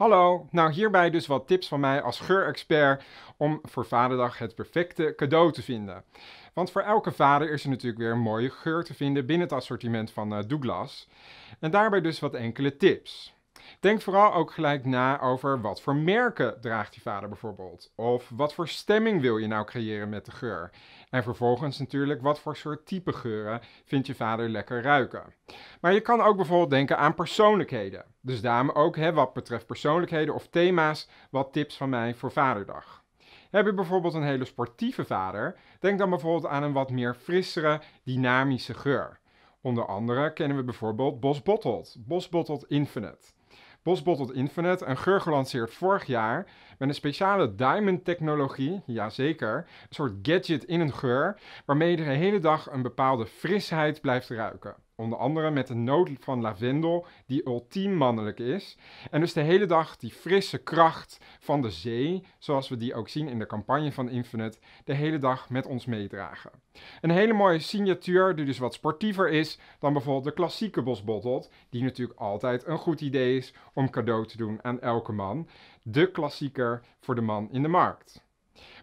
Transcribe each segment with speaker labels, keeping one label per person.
Speaker 1: Hallo, nou hierbij dus wat tips van mij als geurexpert om voor Vaderdag het perfecte cadeau te vinden. Want voor elke vader is er natuurlijk weer een mooie geur te vinden binnen het assortiment van eh, Douglas. En daarbij dus wat enkele tips. Denk vooral ook gelijk na over wat voor merken draagt je vader bijvoorbeeld. Of wat voor stemming wil je nou creëren met de geur. En vervolgens natuurlijk wat voor soort type geuren vindt je vader lekker ruiken. Maar je kan ook bijvoorbeeld denken aan persoonlijkheden. Dus daarom ook hè, wat betreft persoonlijkheden of thema's wat tips van mij voor Vaderdag. Heb je bijvoorbeeld een hele sportieve vader? Denk dan bijvoorbeeld aan een wat meer frissere, dynamische geur. Onder andere kennen we bijvoorbeeld Bos Bottled, Bos Bottled Infinite. Bosbottled Infinite, een geur gelanceerd vorig jaar met een speciale diamond technologie, jazeker, een soort gadget in een geur, waarmee je de hele dag een bepaalde frisheid blijft ruiken. Onder andere met de noot van lavendel die ultiem mannelijk is. En dus de hele dag die frisse kracht van de zee, zoals we die ook zien in de campagne van Infinite, de hele dag met ons meedragen. Een hele mooie signatuur die dus wat sportiever is dan bijvoorbeeld de klassieke bosbottled, die natuurlijk altijd een goed idee is om cadeau te doen aan elke man. De klassieker voor de man in de markt.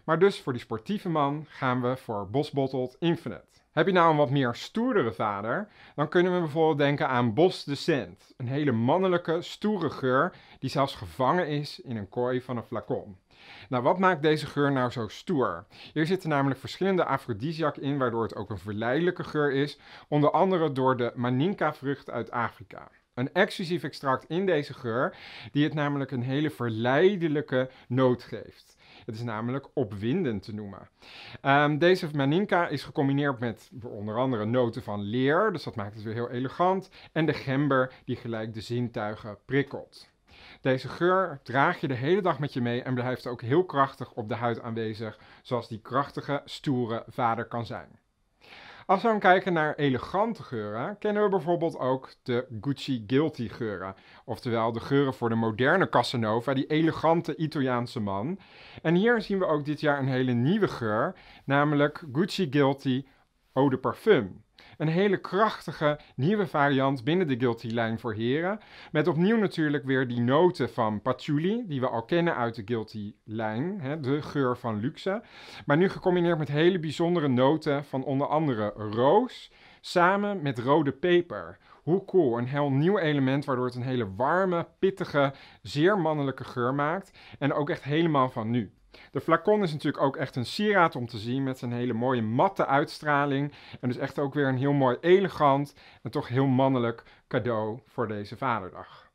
Speaker 1: Maar dus voor die sportieve man gaan we voor Bosbottled Infinite. Heb je nou een wat meer stoerdere vader, dan kunnen we bijvoorbeeld denken aan Bos de Scent. Een hele mannelijke, stoere geur die zelfs gevangen is in een kooi van een flacon. Nou, wat maakt deze geur nou zo stoer? Hier zitten namelijk verschillende afrodisiac in, waardoor het ook een verleidelijke geur is, onder andere door de maninka-vrucht uit Afrika. Een exclusief extract in deze geur, die het namelijk een hele verleidelijke noot geeft. Het is namelijk opwindend te noemen. Um, deze maninka is gecombineerd met onder andere noten van leer, dus dat maakt het weer heel elegant, en de gember die gelijk de zintuigen prikkelt. Deze geur draag je de hele dag met je mee en blijft ook heel krachtig op de huid aanwezig, zoals die krachtige, stoere vader kan zijn. Als we gaan kijken naar elegante geuren, kennen we bijvoorbeeld ook de Gucci Guilty geuren. Oftewel de geuren voor de moderne Casanova, die elegante Italiaanse man. En hier zien we ook dit jaar een hele nieuwe geur, namelijk Gucci Guilty Rode de Parfum. Een hele krachtige nieuwe variant binnen de Guilty Line voor heren. Met opnieuw natuurlijk weer die noten van patchouli, die we al kennen uit de Guilty Line, de geur van luxe. Maar nu gecombineerd met hele bijzondere noten van onder andere roos, samen met rode peper. Hoe cool, een heel nieuw element waardoor het een hele warme, pittige, zeer mannelijke geur maakt. En ook echt helemaal van nu. De flacon is natuurlijk ook echt een sieraad om te zien met zijn hele mooie matte uitstraling. En dus echt ook weer een heel mooi elegant en toch heel mannelijk cadeau voor deze vaderdag.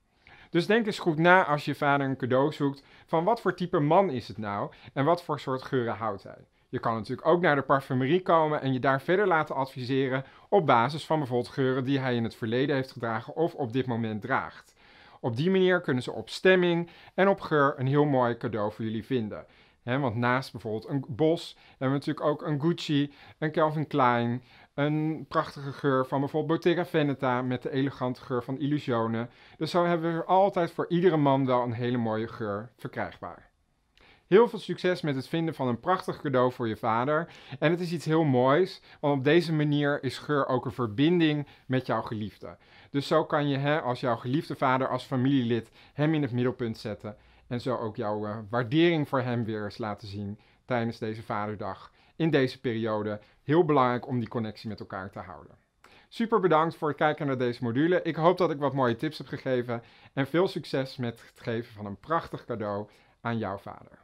Speaker 1: Dus denk eens goed na als je vader een cadeau zoekt van wat voor type man is het nou en wat voor soort geuren houdt hij. Je kan natuurlijk ook naar de parfumerie komen en je daar verder laten adviseren op basis van bijvoorbeeld geuren die hij in het verleden heeft gedragen of op dit moment draagt. Op die manier kunnen ze op stemming en op geur een heel mooi cadeau voor jullie vinden want naast bijvoorbeeld een Bos hebben we natuurlijk ook een Gucci, een Calvin Klein, een prachtige geur van bijvoorbeeld Bottega Veneta met de elegante geur van Illusione. Dus zo hebben we er altijd voor iedere man wel een hele mooie geur verkrijgbaar. Heel veel succes met het vinden van een prachtig cadeau voor je vader. En het is iets heel moois, want op deze manier is geur ook een verbinding met jouw geliefde. Dus zo kan je als jouw geliefde vader, als familielid, hem in het middelpunt zetten en zo ook jouw eh, waardering voor hem weer eens laten zien tijdens deze Vaderdag. In deze periode heel belangrijk om die connectie met elkaar te houden. Super bedankt voor het kijken naar deze module. Ik hoop dat ik wat mooie tips heb gegeven. En veel succes met het geven van een prachtig cadeau aan jouw vader.